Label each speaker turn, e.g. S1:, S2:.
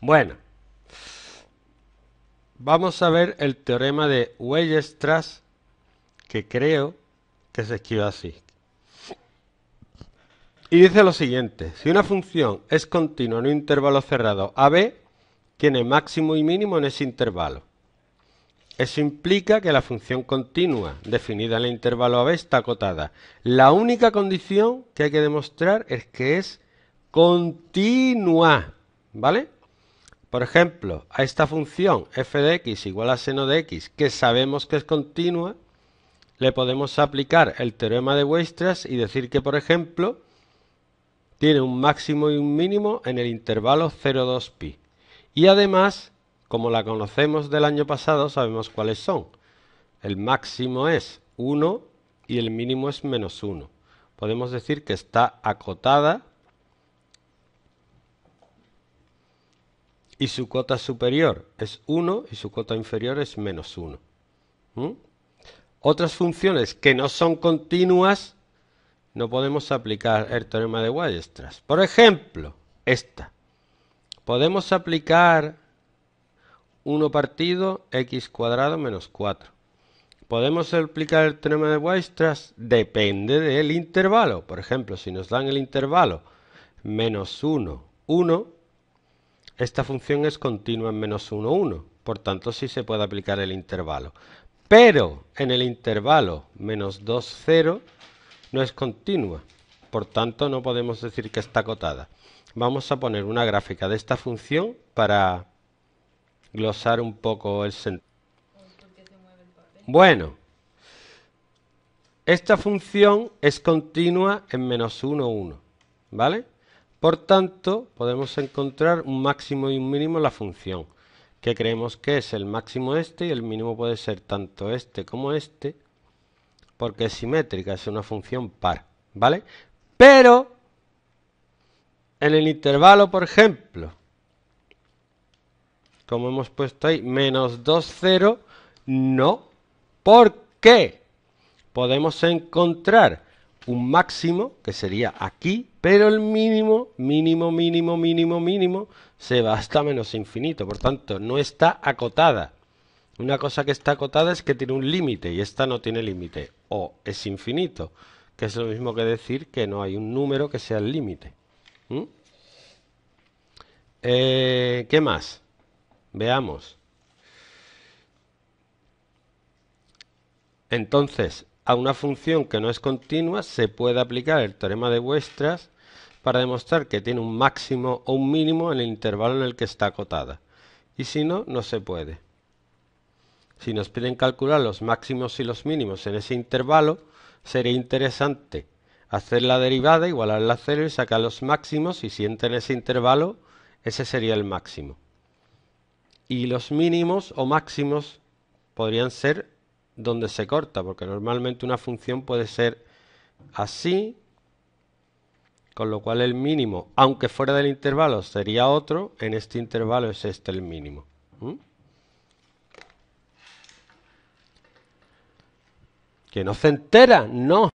S1: Bueno, vamos a ver el teorema de Weierstrass, que creo que se escribe así. Y dice lo siguiente, si una función es continua en un intervalo cerrado AB, tiene máximo y mínimo en ese intervalo. Eso implica que la función continua definida en el intervalo AB está acotada. La única condición que hay que demostrar es que es continua, ¿vale? Por ejemplo, a esta función f de x igual a seno de x, que sabemos que es continua, le podemos aplicar el teorema de Weierstrass y decir que, por ejemplo, tiene un máximo y un mínimo en el intervalo 0,2pi. Y además, como la conocemos del año pasado, sabemos cuáles son. El máximo es 1 y el mínimo es menos 1. Podemos decir que está acotada y su cota superior es 1 y su cota inferior es menos 1. ¿Mm? Otras funciones que no son continuas no podemos aplicar el teorema de Weierstrass. Por ejemplo, esta. Podemos aplicar 1 partido x cuadrado menos 4. ¿Podemos aplicar el teorema de Weierstrass? Depende del intervalo. Por ejemplo, si nos dan el intervalo menos 1, 1, esta función es continua en menos 1, 1, por tanto sí se puede aplicar el intervalo. Pero en el intervalo menos 2, 0 no es continua, por tanto no podemos decir que está acotada. Vamos a poner una gráfica de esta función para glosar un poco el sentido. Bueno, esta función es continua en menos 1, 1, ¿vale? Por tanto, podemos encontrar un máximo y un mínimo en la función, que creemos que es el máximo este y el mínimo puede ser tanto este como este, porque es simétrica, es una función par, ¿vale? Pero en el intervalo, por ejemplo, como hemos puesto ahí, menos 2, 0, no. ¿Por qué? Podemos encontrar un máximo, que sería aquí, pero el mínimo, mínimo, mínimo, mínimo, mínimo, se va hasta menos infinito. Por tanto, no está acotada. Una cosa que está acotada es que tiene un límite y esta no tiene límite. O es infinito, que es lo mismo que decir que no hay un número que sea el límite. Eh, ¿Qué más? Veamos. Entonces, a una función que no es continua se puede aplicar el teorema de vuestras para demostrar que tiene un máximo o un mínimo en el intervalo en el que está acotada, y si no, no se puede. Si nos piden calcular los máximos y los mínimos en ese intervalo, sería interesante hacer la derivada, igualar la cero y sacar los máximos, y si entra en ese intervalo, ese sería el máximo. Y los mínimos o máximos podrían ser donde se corta, porque normalmente una función puede ser así, con lo cual el mínimo, aunque fuera del intervalo, sería otro, en este intervalo es este el mínimo. Que no se entera, no.